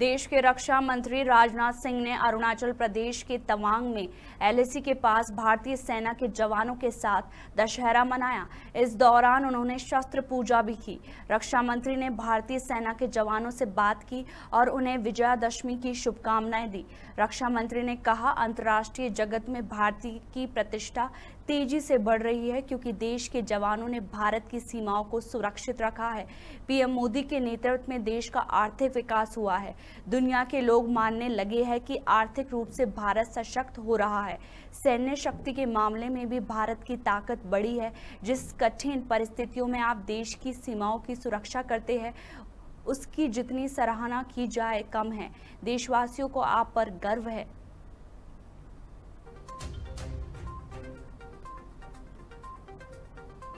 देश के रक्षा मंत्री राजनाथ सिंह ने अरुणाचल प्रदेश के तवांग में एलएसी के पास भारतीय सेना के जवानों के साथ दशहरा मनाया इस दौरान उन्होंने शस्त्र पूजा भी की रक्षा मंत्री ने भारतीय सेना के जवानों से बात की और उन्हें विजयादशमी की शुभकामनाएं दी रक्षा मंत्री ने कहा अंतर्राष्ट्रीय जगत में भारतीय की प्रतिष्ठा तेजी से बढ़ रही है क्योंकि देश के जवानों ने भारत की सीमाओं को सुरक्षित रखा है पीएम मोदी के नेतृत्व में देश का आर्थिक विकास हुआ है दुनिया के लोग मानने लगे हैं कि आर्थिक रूप से भारत सशक्त हो रहा है सैन्य शक्ति के मामले में भी भारत की ताकत बड़ी है जिस कठिन परिस्थितियों में आप देश की सीमाओं की सुरक्षा करते हैं उसकी जितनी सराहना की जाए कम है देशवासियों को आप पर गर्व है